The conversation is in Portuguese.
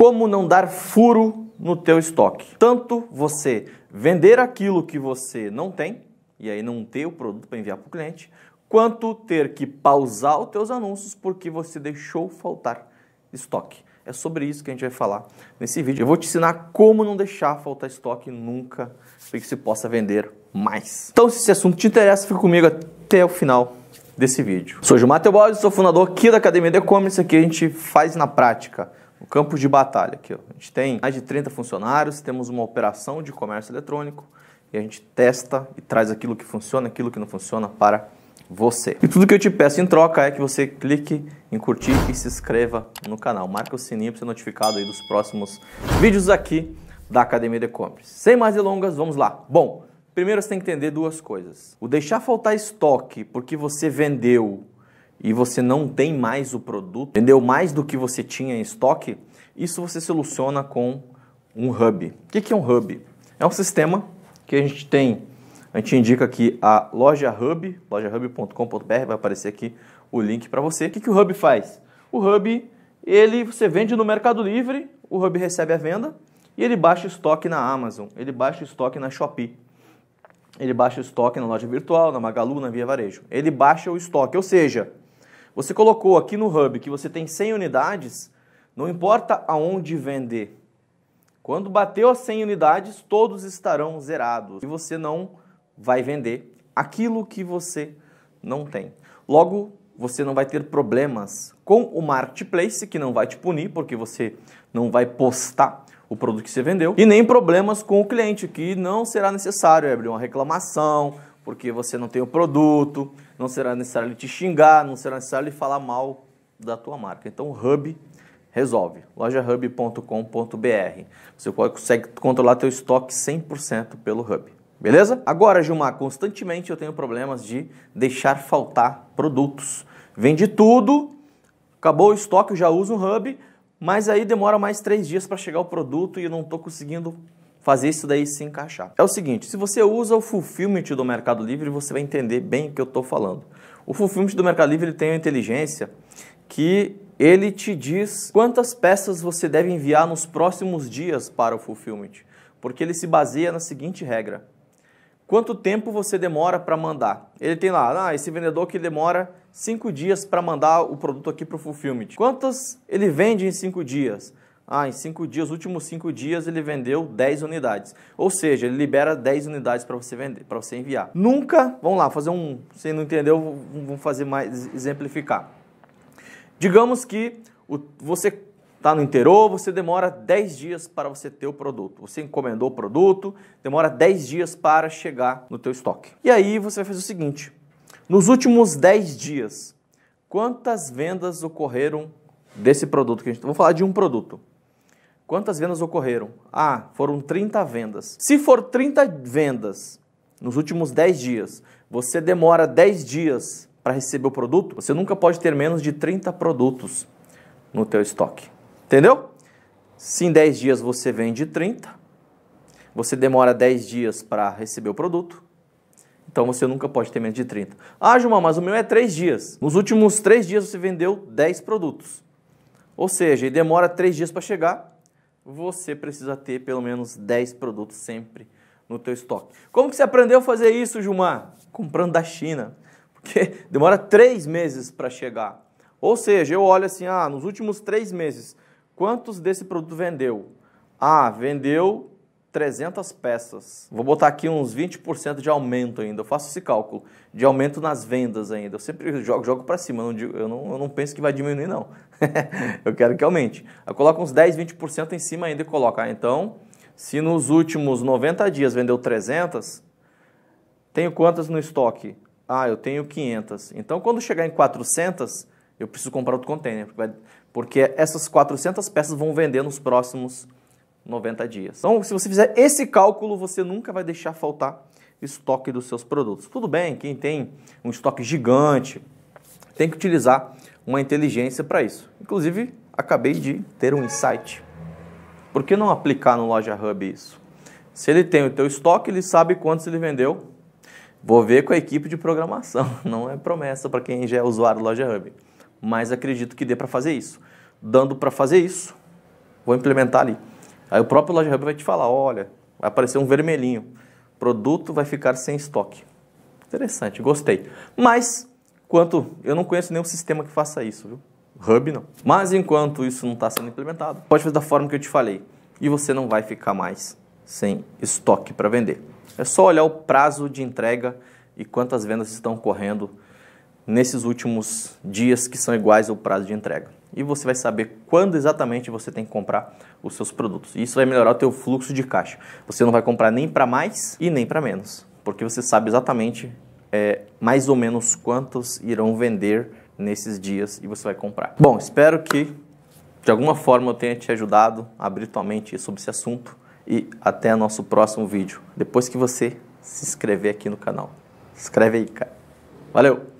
Como não dar furo no teu estoque? Tanto você vender aquilo que você não tem, e aí não ter o produto para enviar para o cliente, quanto ter que pausar os teus anúncios porque você deixou faltar estoque. É sobre isso que a gente vai falar nesse vídeo. Eu vou te ensinar como não deixar faltar estoque nunca para que se possa vender mais. Então, se esse assunto te interessa, fica comigo até o final desse vídeo. Sou o Matheus Baldi, sou fundador aqui da Academia de E-Commerce, aqui a gente faz na prática o campo de batalha aqui, ó. a gente tem mais de 30 funcionários, temos uma operação de comércio eletrônico e a gente testa e traz aquilo que funciona, aquilo que não funciona para você. E tudo que eu te peço em troca é que você clique em curtir e se inscreva no canal. Marca o sininho para ser notificado aí dos próximos vídeos aqui da Academia de compras Sem mais delongas, vamos lá. Bom, primeiro você tem que entender duas coisas. O deixar faltar estoque porque você vendeu e você não tem mais o produto, vendeu mais do que você tinha em estoque, isso você soluciona com um hub. O que é um hub? É um sistema que a gente tem, a gente indica aqui a loja hub, lojahub.com.br, vai aparecer aqui o link para você. O que, que o hub faz? O hub, ele você vende no Mercado Livre, o hub recebe a venda e ele baixa estoque na Amazon, ele baixa estoque na Shopee. Ele baixa estoque na loja virtual, na Magalu, na Via Varejo. Ele baixa o estoque, ou seja, você colocou aqui no Hub que você tem 100 unidades, não importa aonde vender. Quando bateu as 100 unidades, todos estarão zerados e você não vai vender aquilo que você não tem. Logo, você não vai ter problemas com o marketplace, que não vai te punir, porque você não vai postar o produto que você vendeu, e nem problemas com o cliente, que não será necessário abrir uma reclamação, porque você não tem o produto, não será necessário ele te xingar, não será necessário ele falar mal da tua marca. Então o Hub resolve. lojahub.com.br. Você consegue controlar teu estoque 100% pelo Hub. Beleza? Agora, Gilmar, constantemente eu tenho problemas de deixar faltar produtos. Vende tudo, acabou o estoque, eu já uso o Hub, mas aí demora mais três dias para chegar o produto e eu não estou conseguindo fazer isso daí se encaixar. É o seguinte, se você usa o fulfillment do Mercado Livre, você vai entender bem o que eu estou falando. O fulfillment do Mercado Livre ele tem uma inteligência que ele te diz quantas peças você deve enviar nos próximos dias para o fulfillment, porque ele se baseia na seguinte regra. Quanto tempo você demora para mandar? Ele tem lá, ah, esse vendedor que demora 5 dias para mandar o produto aqui para o fulfillment. Quantas ele vende em 5 dias? Ah, em cinco dias, os últimos cinco dias ele vendeu 10 unidades. Ou seja, ele libera 10 unidades para você vender, para você enviar. Nunca, vamos lá, fazer um, se não entendeu, vamos fazer mais exemplificar. Digamos que o, você está no interior, você demora 10 dias para você ter o produto. Você encomendou o produto, demora 10 dias para chegar no teu estoque. E aí você fazer o seguinte: nos últimos 10 dias, quantas vendas ocorreram desse produto que a gente. Vou falar de um produto. Quantas vendas ocorreram? Ah, foram 30 vendas. Se for 30 vendas nos últimos 10 dias, você demora 10 dias para receber o produto, você nunca pode ter menos de 30 produtos no teu estoque. Entendeu? Se em 10 dias você vende 30, você demora 10 dias para receber o produto, então você nunca pode ter menos de 30. Ah, Gilmar, mas o meu é 3 dias. Nos últimos 3 dias você vendeu 10 produtos. Ou seja, e demora 3 dias para chegar você precisa ter pelo menos 10 produtos sempre no teu estoque. Como que você aprendeu a fazer isso, Gilmar? Comprando da China, porque demora três meses para chegar. Ou seja, eu olho assim, ah, nos últimos três meses, quantos desse produto vendeu? Ah, vendeu 300 peças. Vou botar aqui uns 20% de aumento ainda. Eu faço esse cálculo de aumento nas vendas ainda. Eu sempre jogo, jogo para cima. Eu não, eu, não, eu não penso que vai diminuir, não. eu quero que aumente. Eu coloco uns 10, 20% em cima ainda e coloca. Ah, então, se nos últimos 90 dias vendeu 300, tenho quantas no estoque? Ah, eu tenho 500. Então, quando chegar em 400, eu preciso comprar outro container, porque essas 400 peças vão vender nos próximos 90 dias. Então, se você fizer esse cálculo, você nunca vai deixar faltar estoque dos seus produtos. Tudo bem, quem tem um estoque gigante tem que utilizar uma inteligência para isso. Inclusive, acabei de ter um insight. Por que não aplicar no Loja Hub isso? Se ele tem o teu estoque, ele sabe quantos ele vendeu. Vou ver com a equipe de programação, não é promessa para quem já é usuário do Loja Hub, mas acredito que dê para fazer isso. Dando para fazer isso, vou implementar ali. Aí o próprio Loja Hub vai te falar, olha, vai aparecer um vermelhinho, produto vai ficar sem estoque. Interessante, gostei. Mas Quanto eu não conheço nenhum sistema que faça isso, viu? Hub não. Mas enquanto isso não está sendo implementado, pode fazer da forma que eu te falei. E você não vai ficar mais sem estoque para vender. É só olhar o prazo de entrega e quantas vendas estão correndo nesses últimos dias que são iguais ao prazo de entrega. E você vai saber quando exatamente você tem que comprar os seus produtos. E isso vai melhorar o teu fluxo de caixa. Você não vai comprar nem para mais e nem para menos, porque você sabe exatamente é, mais ou menos quantos irão vender nesses dias e você vai comprar. Bom, espero que de alguma forma eu tenha te ajudado a abrir tua mente sobre esse assunto e até nosso próximo vídeo. Depois que você se inscrever aqui no canal. Se inscreve aí, cara. Valeu!